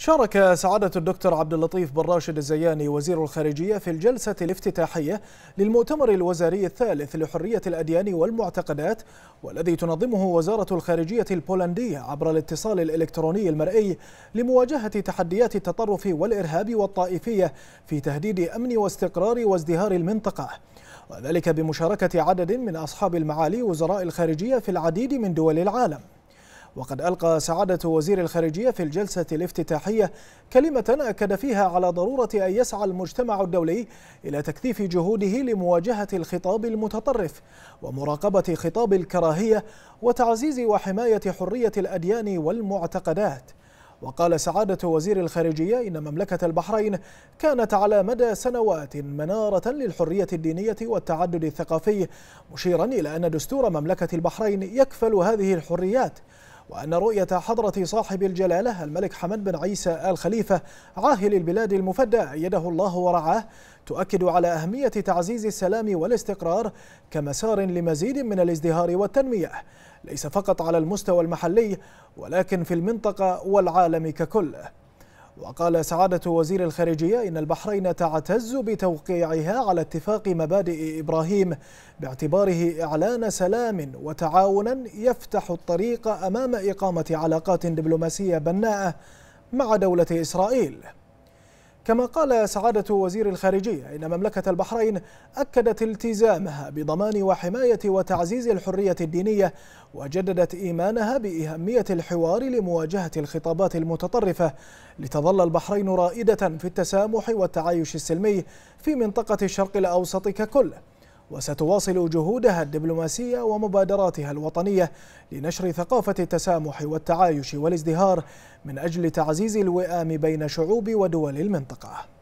شارك سعادة الدكتور عبد اللطيف بن راشد الزياني وزير الخارجية في الجلسة الافتتاحية للمؤتمر الوزاري الثالث لحرية الأديان والمعتقدات والذي تنظمه وزارة الخارجية البولندية عبر الاتصال الإلكتروني المرئي لمواجهة تحديات التطرف والإرهاب والطائفية في تهديد أمن واستقرار وازدهار المنطقة وذلك بمشاركة عدد من أصحاب المعالي وزراء الخارجية في العديد من دول العالم وقد ألقى سعادة وزير الخارجية في الجلسة الافتتاحية كلمة أكد فيها على ضرورة أن يسعى المجتمع الدولي إلى تكثيف جهوده لمواجهة الخطاب المتطرف ومراقبة خطاب الكراهية وتعزيز وحماية حرية الأديان والمعتقدات وقال سعادة وزير الخارجية إن مملكة البحرين كانت على مدى سنوات منارة للحرية الدينية والتعدد الثقافي مشيرا إلى أن دستور مملكة البحرين يكفل هذه الحريات وأن رؤية حضرة صاحب الجلالة الملك حمد بن عيسى آل خليفة عاهل البلاد المفدى أيده الله ورعاه تؤكد على أهمية تعزيز السلام والاستقرار كمسار لمزيد من الازدهار والتنمية ليس فقط على المستوى المحلي ولكن في المنطقة والعالم ككل وقال سعادة وزير الخارجية إن البحرين تعتز بتوقيعها على اتفاق مبادئ إبراهيم باعتباره إعلان سلام وتعاونا يفتح الطريق أمام إقامة علاقات دبلوماسية بناءة مع دولة إسرائيل كما قال سعادة وزير الخارجية إن مملكة البحرين أكدت التزامها بضمان وحماية وتعزيز الحرية الدينية وجددت إيمانها بأهمية الحوار لمواجهة الخطابات المتطرفة لتظل البحرين رائدة في التسامح والتعايش السلمي في منطقة الشرق الأوسط ككل وستواصل جهودها الدبلوماسية ومبادراتها الوطنية لنشر ثقافة التسامح والتعايش والازدهار من أجل تعزيز الوئام بين شعوب ودول المنطقة